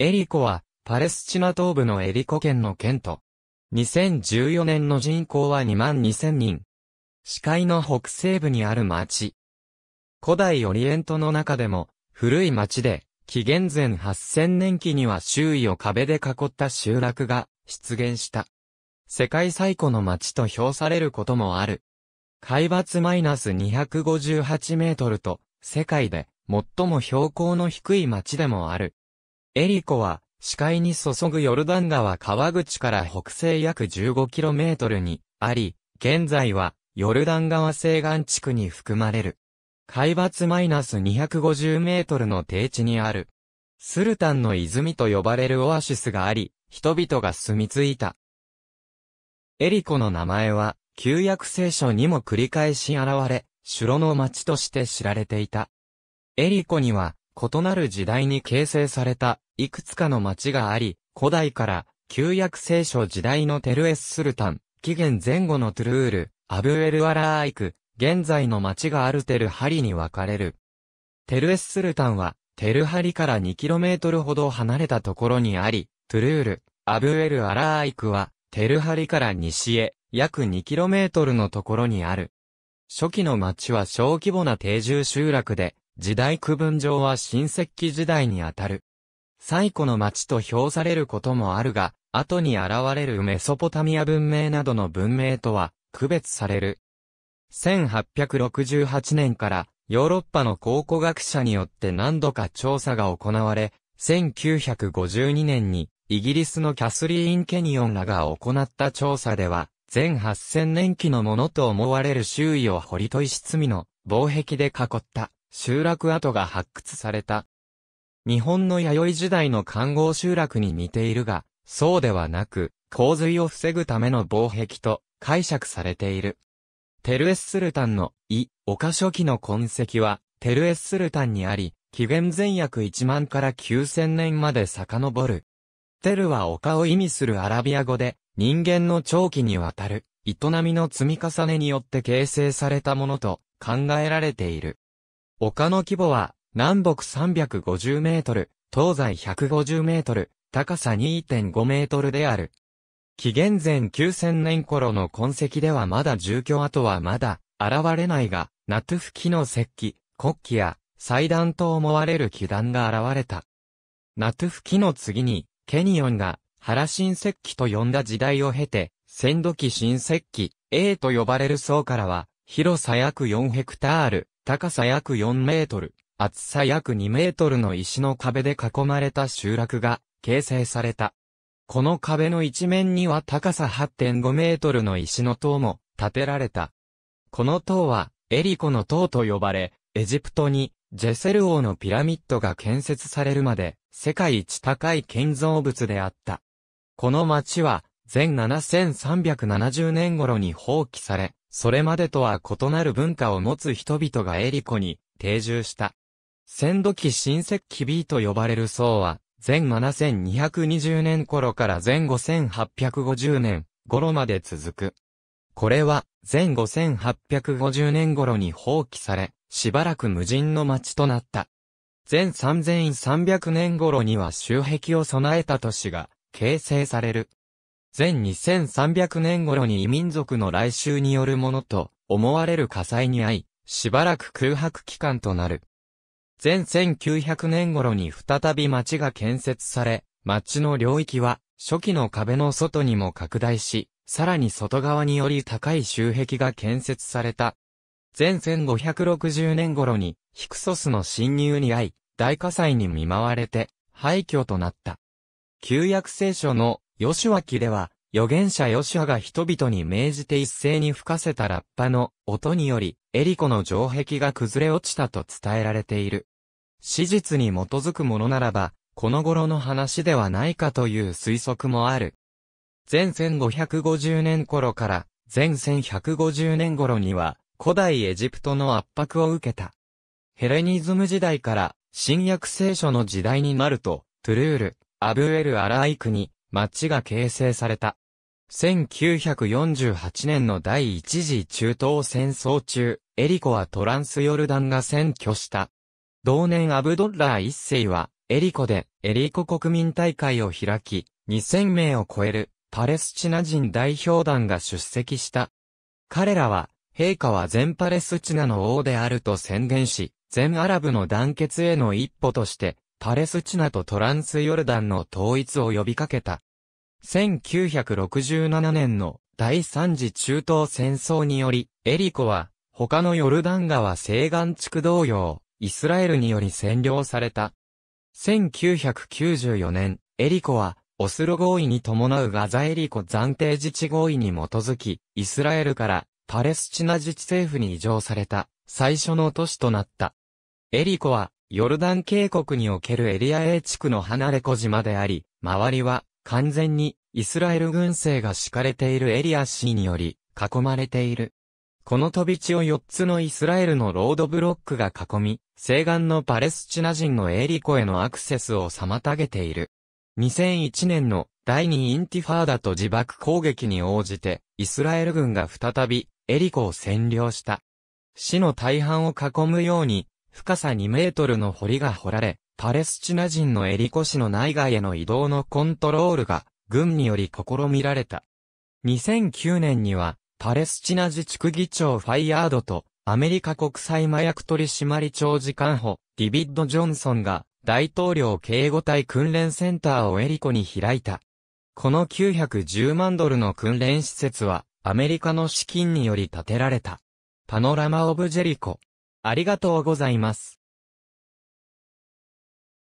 エリコは、パレスチナ東部のエリコ県の県都。2014年の人口は2万2000人。視界の北西部にある町。古代オリエントの中でも、古い町で、紀元前8000年期には周囲を壁で囲った集落が出現した。世界最古の町と評されることもある。海抜マイナス258メートルと、世界で最も標高の低い町でもある。エリコは、視界に注ぐヨルダン川川口から北西約 15km にあり、現在はヨルダン川西岸地区に含まれる。海抜マイナス250メートルの低地にある。スルタンの泉と呼ばれるオアシスがあり、人々が住み着いた。エリコの名前は、旧約聖書にも繰り返し現れ、城の町として知られていた。エリコには、異なる時代に形成された、いくつかの町があり、古代から、旧約聖書時代のテルエススルタン、紀元前後のトゥルール、アブエルアラーイク、現在の町がアルテルハリに分かれる。テルエススルタンは、テルハリから 2km ほど離れたところにあり、トゥルール、アブエルアラーイクは、テルハリから西へ、約 2km のところにある。初期の町は小規模な定住集落で、時代区分上は新石器時代にあたる。最古の町と評されることもあるが、後に現れるメソポタミア文明などの文明とは区別される。1868年からヨーロッパの考古学者によって何度か調査が行われ、1952年にイギリスのキャスリーイン・ケニオンらが行った調査では、全8000年期のものと思われる周囲を堀と石積みの防壁で囲った集落跡が発掘された。日本の弥生時代の観光集落に似ているが、そうではなく、洪水を防ぐための防壁と解釈されている。テルエススルタンのイ・カ初期の痕跡は、テルエススルタンにあり、紀元前約1万から9000年まで遡る。テルは丘を意味するアラビア語で、人間の長期にわたる、営みの積み重ねによって形成されたものと考えられている。丘の規模は、南北350メートル、東西150メートル、高さ2.5メートルである。紀元前9000年頃の痕跡ではまだ住居跡はまだ現れないが、ナトゥフ紀の石器、国旗や祭壇と思われる基壇が現れた。ナトゥフ紀の次に、ケニオンが原新石器と呼んだ時代を経て、鮮土器・新石器 A と呼ばれる層からは、広さ約4ヘクタール、高さ約4メートル、厚さ約2メートルの石の壁で囲まれた集落が形成された。この壁の一面には高さ8.5メートルの石の塔も建てられた。この塔はエリコの塔と呼ばれ、エジプトにジェセル王のピラミッドが建設されるまで世界一高い建造物であった。この町は全7370年頃に放棄され、それまでとは異なる文化を持つ人々がエリコに定住した。先土期新石器 B と呼ばれる層は、前7220年頃から前5850年頃まで続く。これは、前5850年頃に放棄され、しばらく無人の町となった。前3300年頃には周壁を備えた都市が形成される。前2300年頃に異民族の来襲によるものと思われる火災に遭い、しばらく空白期間となる。前1900年頃に再び町が建設され、町の領域は初期の壁の外にも拡大し、さらに外側により高い周壁が建設された。前1560年頃にヒクソスの侵入に遭い、大火災に見舞われて廃墟となった。旧約聖書のヨシュア記では、預言者ヨシュアが人々に命じて一斉に吹かせたラッパの音により、エリコの城壁が崩れ落ちたと伝えられている。史実に基づくものならば、この頃の話ではないかという推測もある。前1550年頃から、前1150年頃には、古代エジプトの圧迫を受けた。ヘレニズム時代から、新約聖書の時代になると、トゥルール、アブエル・アライクに、町が形成された。1948年の第一次中東戦争中、エリコはトランスヨルダンが占拠した。同年アブドッラー一世は、エリコでエリコ国民大会を開き、2000名を超えるパレスチナ人代表団が出席した。彼らは、陛下は全パレスチナの王であると宣言し、全アラブの団結への一歩として、パレスチナとトランスヨルダンの統一を呼びかけた。1967年の第三次中東戦争により、エリコは、他のヨルダン川西岸地区同様、イスラエルにより占領された。1994年、エリコは、オスロ合意に伴うガザエリコ暫定自治合意に基づき、イスラエルからパレスチナ自治政府に移譲された、最初の都市となった。エリコは、ヨルダン渓谷におけるエリア A 地区の離れ小島であり、周りは完全にイスラエル軍勢が敷かれているエリア C により囲まれている。この飛び地を4つのイスラエルのロードブロックが囲み、西岸のパレスチナ人のエリコへのアクセスを妨げている。2001年の第2インティファーダと自爆攻撃に応じて、イスラエル軍が再びエリコを占領した。市の大半を囲むように、深さ2メートルの堀が掘られ、パレスチナ人のエリコ市の内外への移動のコントロールが、軍により試みられた。2009年には、パレスチナ自治区議長ファイヤードと、アメリカ国際麻薬取締長時間補、ディビッド・ジョンソンが、大統領警護隊訓練センターをエリコに開いた。この910万ドルの訓練施設は、アメリカの資金により建てられた。パノラマ・オブ・ジェリコ、ありがとうございます。